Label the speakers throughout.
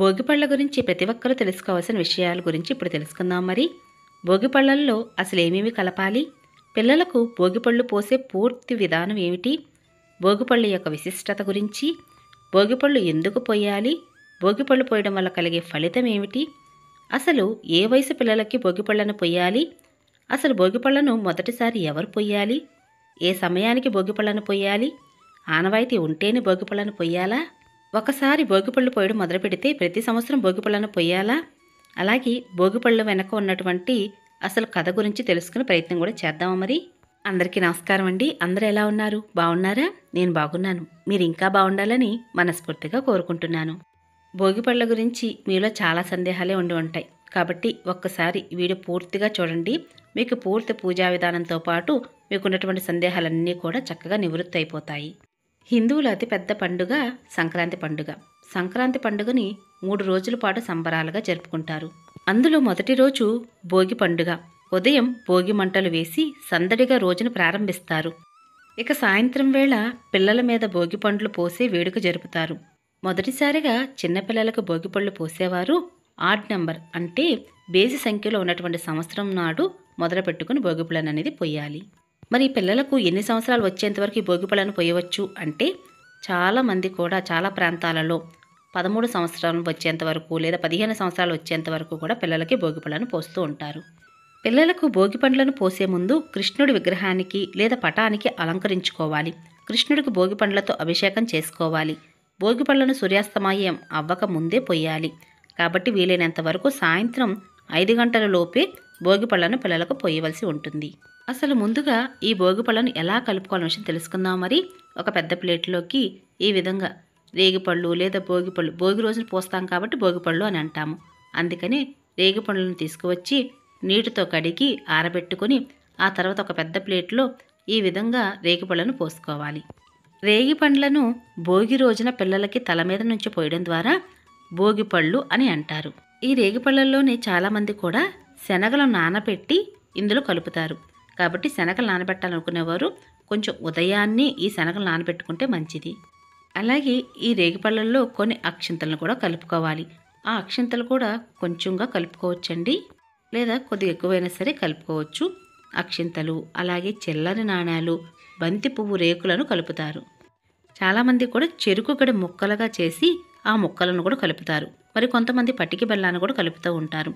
Speaker 1: భోగిపళ్ళ గురించి ప్రతి ఒక్కరూ తెలుసుకోవాల్సిన విషయాల గురించి ఇప్పుడు తెలుసుకుందాం మరి భోగిపళ్ళల్లో అసలు ఏమేమి కలపాలి పిల్లలకు భోగిపళ్ళు పోసే పూర్తి విధానం ఏమిటి భోగిపళ్ళు యొక్క విశిష్టత గురించి భోగిపళ్ళు ఎందుకు పోయాలి భోగిపళ్ళు పోయడం వల్ల కలిగే ఫలితం ఏమిటి అసలు ఏ వయసు పిల్లలకి భోగిపళ్ళను పోయాలి అసలు భోగిపళ్ళను మొదటిసారి ఎవరు పోయాలి ఏ సమయానికి భోగిపళ్ళను పోయాలి ఆనవాయితీ ఉంటేనే భోగిపళ్ళను పొయ్యాలా ఒకసారి భోగిపళ్ళు పోయడం మొదలుపెడితే ప్రతి సంవత్సరం భోగిపళ్ళను పొయ్యాలా అలాగే భోగిపళ్ళు వెనక ఉన్నటువంటి అసలు కథ గురించి తెలుసుకునే ప్రయత్నం కూడా చేద్దామా మరి అందరికీ నమస్కారం అండి అందరు ఎలా ఉన్నారు బాగున్నారా నేను బాగున్నాను మీరు ఇంకా బాగుండాలని మనస్ఫూర్తిగా కోరుకుంటున్నాను భోగిపళ్ళ గురించి మీలో చాలా సందేహాలే ఉండి ఉంటాయి కాబట్టి ఒక్కసారి వీడియో పూర్తిగా చూడండి మీకు పూర్తి పూజా విధానంతో పాటు మీకున్నటువంటి సందేహాలన్నీ కూడా చక్కగా నివృత్తి అయిపోతాయి హిందువుల అతిపెద్ద పండుగ సంక్రాంతి పండుగ సంక్రాంతి పండుగని మూడు రోజుల పాటు సంబరాలుగా జరుపుకుంటారు అందులో మొదటి రోజు భోగి పండుగ ఉదయం భోగి మంటలు వేసి సందడిగా రోజును ప్రారంభిస్తారు ఇక సాయంత్రం వేళ పిల్లల మీద భోగి పండ్లు పోసి వేడుక జరుపుతారు మొదటిసారిగా చిన్నపిల్లలకు భోగి పళ్ళు పోసేవారు ఆడ్ నెంబర్ అంటే బేసి సంఖ్యలో ఉన్నటువంటి సంవత్సరం నాడు మొదలుపెట్టుకుని భోగి అనేది పోయాలి మరి పిల్లలకు ఎన్ని సంవత్సరాలు వచ్చేంతవరకు భోగి పళ్ళను పోయవచ్చు అంటే చాలామంది కూడా చాలా ప్రాంతాలలో పదమూడు సంవత్సరాలు వచ్చేంత వరకు లేదా పదిహేను సంవత్సరాలు వచ్చేంత వరకు కూడా పిల్లలకి పళ్ళను పోస్తూ ఉంటారు పిల్లలకు భోగి పండ్లను పోసే ముందు కృష్ణుడి విగ్రహానికి లేదా పటానికి అలంకరించుకోవాలి కృష్ణుడికి భోగి పండ్లతో అభిషేకం చేసుకోవాలి భోగి పండ్లను సూర్యాస్తమయం అవ్వక ముందే పోయాలి కాబట్టి వీలైనంత వరకు సాయంత్రం ఐదు గంటల లోపే పళ్ళను పిల్లలకు పోయవలసి ఉంటుంది అసలు ముందుగా ఈ పళ్ళను ఎలా కలుపుకోవాలని విషయం తెలుసుకుందాం మరి ఒక పెద్ద ప్లేట్లోకి ఈ విధంగా రేగిపళ్ళు లేదా భోగిపళ్ళు భోగి రోజున పోస్తాం కాబట్టి భోగిపళ్ళు అని అంటాము అందుకని రేగిపళ్ళను తీసుకువచ్చి నీటితో కడిగి ఆరబెట్టుకొని ఆ తర్వాత ఒక పెద్ద ప్లేట్లో ఈ విధంగా రేగిపళ్ళను పోసుకోవాలి రేగి పండ్లను భోగి రోజున పిల్లలకి తల మీద నుంచి పోయడం ద్వారా భోగి పళ్ళు అని అంటారు ఈ రేగి పళ్ళల్లోనే చాలామంది కూడా శనగలు నానబెట్టి ఇందులో కలుపుతారు కాబట్టి శనగలు నానబెట్టాలనుకునేవారు కొంచెం ఉదయాన్నే ఈ శనగలు నానబెట్టుకుంటే మంచిది అలాగే ఈ రేగిపళ్ళల్లో కొన్ని అక్షింతలను కూడా కలుపుకోవాలి ఆ అక్షింతలు కూడా కొంచెంగా కలుపుకోవచ్చండి లేదా కొద్దిగా ఎక్కువైనా సరే కలుపుకోవచ్చు అక్షింతలు అలాగే చిల్లరి నాణాలు బంతి పువ్వు రేకులను కలుపుతారు చాలామంది కూడా చెరుకు గడి ముక్కలుగా చేసి ఆ ముక్కలను కూడా కలుపుతారు మరి కొంతమంది పట్టికి బెల్లాన్ని కూడా కలుపుతూ ఉంటారు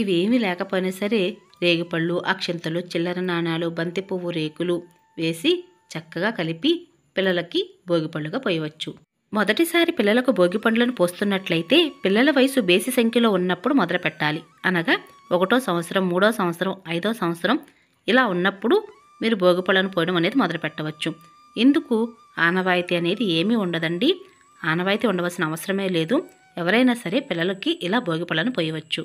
Speaker 1: ఇవేమీ లేకపోయినా సరే రేగిపళ్ళు అక్షింతలు చిల్లర నాణాలు బంతి పువ్వు రేకులు వేసి చక్కగా కలిపి పిల్లలకి భోగిపళ్ళుగా పోయవచ్చు మొదటిసారి పిల్లలకు భోగిపండ్లను పోస్తున్నట్లయితే పిల్లల వయసు బేసి సంఖ్యలో ఉన్నప్పుడు మొదలుపెట్టాలి అనగా ఒకటో సంవత్సరం మూడో సంవత్సరం ఐదో సంవత్సరం ఇలా ఉన్నప్పుడు మీరు భోగిపళ్ళను పోయడం అనేది మొదలుపెట్టవచ్చు ఇందుకు ఆనవాయితీ అనేది ఏమీ ఉండదండి ఆనవాయితీ ఉండవలసిన అవసరమే లేదు ఎవరైనా సరే పిల్లలకి ఇలా భోగిపళ్ళను పోయవచ్చు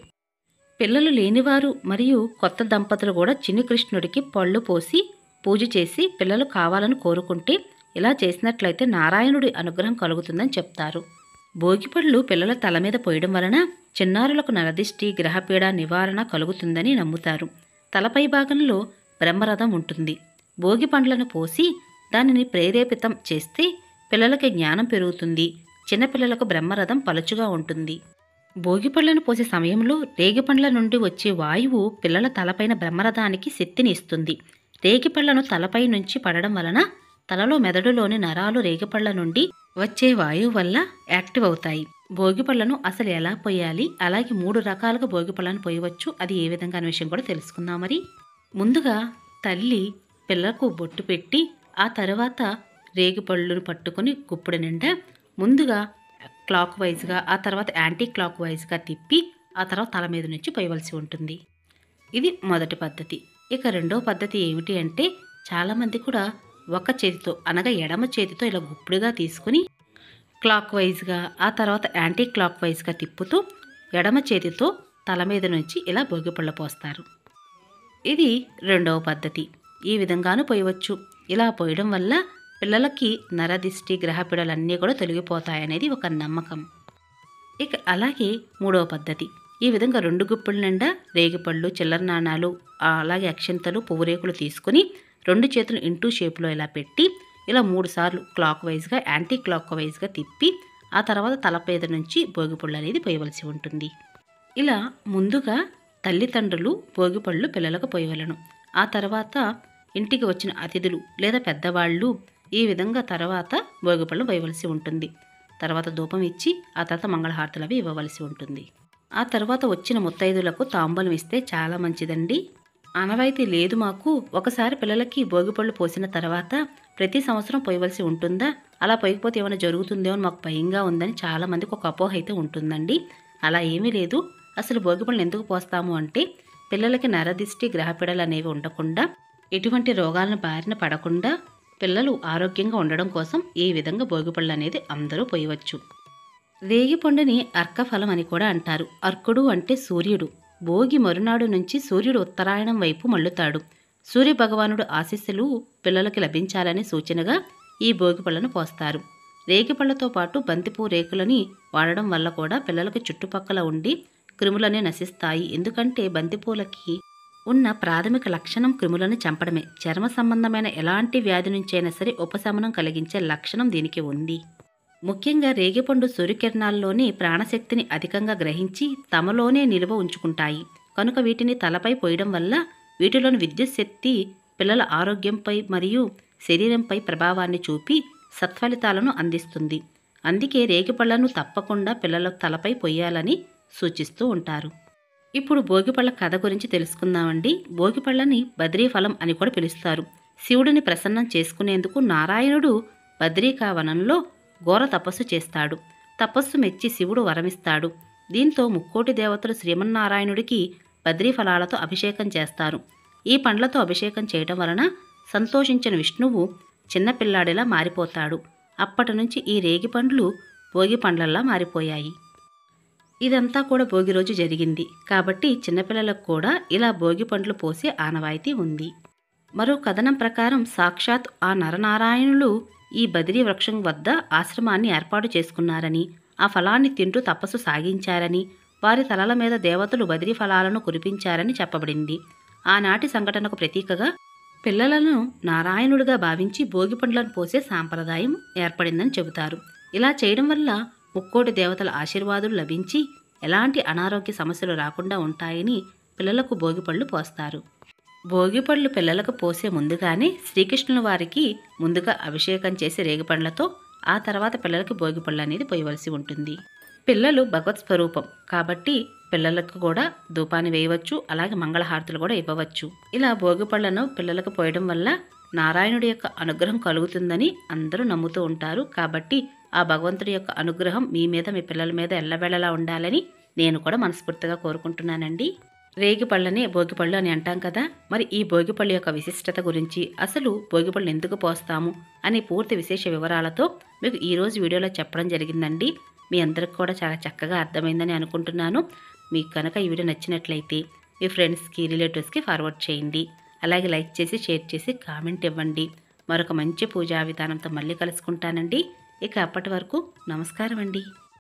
Speaker 1: పిల్లలు లేనివారు మరియు కొత్త దంపతులు కూడా చిన్ని కృష్ణుడికి పళ్ళు పోసి పూజ చేసి పిల్లలు కావాలని కోరుకుంటే ఇలా చేసినట్లయితే నారాయణుడి అనుగ్రహం కలుగుతుందని చెప్తారు భోగిపళ్ళు పిల్లల తల మీద పోయడం వలన చిన్నారులకు నరదిష్టి గ్రహపీడ నివారణ కలుగుతుందని నమ్ముతారు తలపై భాగంలో బ్రహ్మరథం ఉంటుంది భోగి పండ్లను పోసి దానిని ప్రేరేపితం చేస్తే పిల్లలకి జ్ఞానం పెరుగుతుంది చిన్నపిల్లలకు బ్రహ్మరథం పలుచుగా ఉంటుంది భోగిపళ్లను పోసే సమయంలో రేగిపండ్ల నుండి వచ్చే వాయువు పిల్లల తలపైన బ్రహ్మరథానికి శక్తిని ఇస్తుంది రేగిపళ్లను తలపై నుంచి పడడం వలన తలలో మెదడులోని నరాలు రేగిపళ్ల నుండి వచ్చే వాయువు వల్ల యాక్టివ్ అవుతాయి భోగిపళ్లను అసలు ఎలా పోయాలి అలాగే మూడు రకాలుగా భోగిపళ్లను పోయవచ్చు అది ఏ విధంగా అనే విషయం కూడా తెలుసుకుందాం మరి ముందుగా తల్లి పిల్లకు బొట్టు పెట్టి ఆ తర్వాత రేగిపళ్ళును పట్టుకుని గుప్పుడు నిండా ముందుగా క్లాక్ వైజ్గా ఆ తర్వాత యాంటీ క్లాక్ వైజ్గా తిప్పి ఆ తర్వాత తల మీద నుంచి పోయవలసి ఉంటుంది ఇది మొదటి పద్ధతి ఇక రెండో పద్ధతి ఏమిటి అంటే చాలామంది కూడా ఒక చేతితో అనగా ఎడమ చేతితో ఇలా గుప్పుడుగా తీసుకుని క్లాక్ వైజ్గా ఆ తర్వాత యాంటీ క్లాక్ వైజ్గా తిప్పుతూ ఎడమ చేతితో తల మీద నుంచి ఇలా భోగిపళ్ళ పోస్తారు ఇది రెండవ పద్ధతి ఈ విధంగాను పోయవచ్చు ఇలా పోయడం వల్ల పిల్లలకి నరదిష్టి గ్రహపిడలన్నీ కూడా తొలగిపోతాయనేది ఒక నమ్మకం ఇక అలాగే మూడవ పద్ధతి ఈ విధంగా రెండు గుప్పుల నిండా రేగిపళ్ళు చిల్లర నాణాలు అలాగే అక్షంతలు పువ్వురేకులు తీసుకుని రెండు చేతులు ఇంటూ షేపులో ఇలా పెట్టి ఇలా మూడు సార్లు క్లాక్ వైజ్గా యాంటీ క్లాక్ వైజ్గా తిప్పి ఆ తర్వాత తలపేద నుంచి భోగిపళ్ళు అనేది పోయవలసి ఉంటుంది ఇలా ముందుగా తల్లిదండ్రులు భోగిపళ్ళు పిల్లలకు పోయవలను ఆ తర్వాత ఇంటికి వచ్చిన అతిథులు లేదా పెద్దవాళ్ళు ఈ విధంగా తర్వాత భోగిపళ్ళు వేయవలసి ఉంటుంది తర్వాత ధూపం ఇచ్చి ఆ తర్వాత మంగళహారతులు అవి ఇవ్వవలసి ఉంటుంది ఆ తర్వాత వచ్చిన ముత్తైదులకు తాంబూలం ఇస్తే చాలా మంచిదండి అనవైతే లేదు మాకు ఒకసారి పిల్లలకి భోగిపళ్ళు పోసిన తర్వాత ప్రతి సంవత్సరం పోయవలసి ఉంటుందా అలా పోయకపోతే ఏమైనా జరుగుతుందో అని మాకు భయంగా ఉందని చాలామందికి ఒక అపోహ అయితే ఉంటుందండి అలా ఏమీ లేదు అసలు భోగిపళ్ళని ఎందుకు పోస్తాము అంటే పిల్లలకి నరదిష్టి గ్రహపిడలు అనేవి ఉండకుండా ఎటువంటి రోగాలను బారిన పడకుండా పిల్లలు ఆరోగ్యంగా ఉండడం కోసం ఈ విధంగా భోగిపళ్ళు అనేది అందరూ పోయవచ్చు రేగిపండుని అర్కఫలం అని కూడా అంటారు అర్కుడు అంటే సూర్యుడు భోగి మరునాడు నుంచి సూర్యుడు ఉత్తరాయణం వైపు మళ్ళుతాడు సూర్యభగవానుడు ఆశీస్సులు పిల్లలకి లభించాలనే సూచనగా ఈ భోగి పళ్ళను పోస్తారు రేగిపళ్లతో పాటు బంతిపూ రేకులని వాడడం వల్ల కూడా పిల్లలకు చుట్టుపక్కల ఉండి క్రిములనే నశిస్తాయి ఎందుకంటే బంతిపూలకి ఉన్న ప్రాథమిక లక్షణం క్రిములను చంపడమే చర్మ సంబంధమైన ఎలాంటి వ్యాధి నుంచైనా సరే ఉపశమనం కలిగించే లక్షణం దీనికి ఉంది ముఖ్యంగా రేగిపండు సూర్యకిరణాల్లోని ప్రాణశక్తిని అధికంగా గ్రహించి తమలోనే నిలువ ఉంచుకుంటాయి కనుక వీటిని తలపై పోయడం వల్ల వీటిలోని విద్యుత్ శక్తి పిల్లల ఆరోగ్యంపై మరియు శరీరంపై ప్రభావాన్ని చూపి సత్ఫలితాలను అందిస్తుంది అందుకే రేగిపళ్లను తప్పకుండా పిల్లల తలపై పొయ్యాలని సూచిస్తూ ఉంటారు ఇప్పుడు భోగిపళ్ళ కథ గురించి తెలుసుకుందామండి భోగిపళ్ళని బద్రీఫలం అని కూడా పిలుస్తారు శివుడిని ప్రసన్నం చేసుకునేందుకు నారాయణుడు బద్రీకావనంలో ఘోర తపస్సు చేస్తాడు తపస్సు మెచ్చి శివుడు వరమిస్తాడు దీంతో ముక్కోటి దేవతలు శ్రీమన్నారాయణుడికి బద్రీఫలాలతో అభిషేకం చేస్తారు ఈ పండ్లతో అభిషేకం చేయటం వలన సంతోషించిన విష్ణువు చిన్నపిల్లాడిలా మారిపోతాడు అప్పటి నుంచి ఈ రేగి పండ్లు భోగి పండ్లల్లా మారిపోయాయి ఇదంతా కూడా భోగి రోజు జరిగింది కాబట్టి చిన్నపిల్లలకు కూడా ఇలా భోగి పండ్లు పోసే ఆనవాయితీ ఉంది మరో కథనం ప్రకారం సాక్షాత్ ఆ నరనారాయణులు ఈ బదిరీ వృక్షం వద్ద ఆశ్రమాన్ని ఏర్పాటు చేసుకున్నారని ఆ ఫలాన్ని తింటూ తపస్సు సాగించారని వారి తలల మీద దేవతలు బదిరీ ఫలాలను కురిపించారని చెప్పబడింది ఆనాటి సంఘటనకు ప్రతీకగా పిల్లలను నారాయణుడిగా భావించి భోగి పండ్లను పోసే సాంప్రదాయం ఏర్పడిందని చెబుతారు ఇలా చేయడం వల్ల ముక్కోటి దేవతల ఆశీర్వాదులు లభించి ఎలాంటి అనారోగ్య సమస్యలు రాకుండా ఉంటాయని పిల్లలకు భోగిపళ్ళు పోస్తారు భోగిపళ్ళు పిల్లలకు పోసే ముందుగానే శ్రీకృష్ణుల వారికి ముందుగా అభిషేకం చేసి రేగిపండ్లతో ఆ తర్వాత పిల్లలకి భోగిపళ్ళు అనేది పోయవలసి ఉంటుంది పిల్లలు భగవత్ స్వరూపం కాబట్టి పిల్లలకు కూడా ధూపాన్ని వేయవచ్చు అలాగే మంగళహారతులు కూడా ఇవ్వవచ్చు ఇలా భోగిపళ్లను పిల్లలకు పోయడం వల్ల నారాయణుడి యొక్క అనుగ్రహం కలుగుతుందని అందరూ నమ్ముతూ ఉంటారు కాబట్టి ఆ భగవంతుడి యొక్క అనుగ్రహం మీ మీద మీ పిల్లల మీద ఎల్లవేళలా ఉండాలని నేను కూడా మనస్ఫూర్తిగా కోరుకుంటున్నానండి రేగి పళ్ళనే భోగిపళ్ళు అని అంటాం కదా మరి ఈ భోగిపళ్ళు యొక్క విశిష్టత గురించి అసలు భోగిపళ్ళు ఎందుకు పోస్తాము అనే పూర్తి విశేష వివరాలతో మీకు ఈరోజు వీడియోలో చెప్పడం జరిగిందండి మీ అందరికి కూడా చాలా చక్కగా అర్థమైందని అనుకుంటున్నాను మీకు కనుక ఈ వీడియో నచ్చినట్లయితే మీ ఫ్రెండ్స్కి రిలేటివ్స్కి ఫార్వర్డ్ చేయండి అలాగే లైక్ చేసి షేర్ చేసి కామెంట్ ఇవ్వండి మరొక మంచి పూజా విధానంతో మళ్ళీ కలుసుకుంటానండి ఇక అప్పటి వరకు నమస్కారం అండి